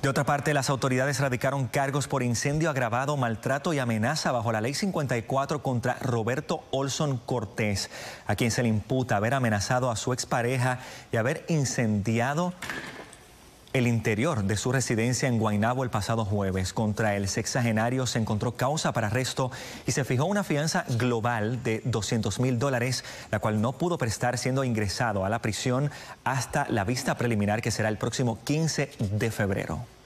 De otra parte, las autoridades radicaron cargos por incendio agravado, maltrato y amenaza bajo la Ley 54 contra Roberto Olson Cortés, a quien se le imputa haber amenazado a su expareja y haber incendiado el interior de su residencia en Guaynabo el pasado jueves contra el sexagenario se encontró causa para arresto y se fijó una fianza global de 200 mil dólares, la cual no pudo prestar siendo ingresado a la prisión hasta la vista preliminar que será el próximo 15 de febrero.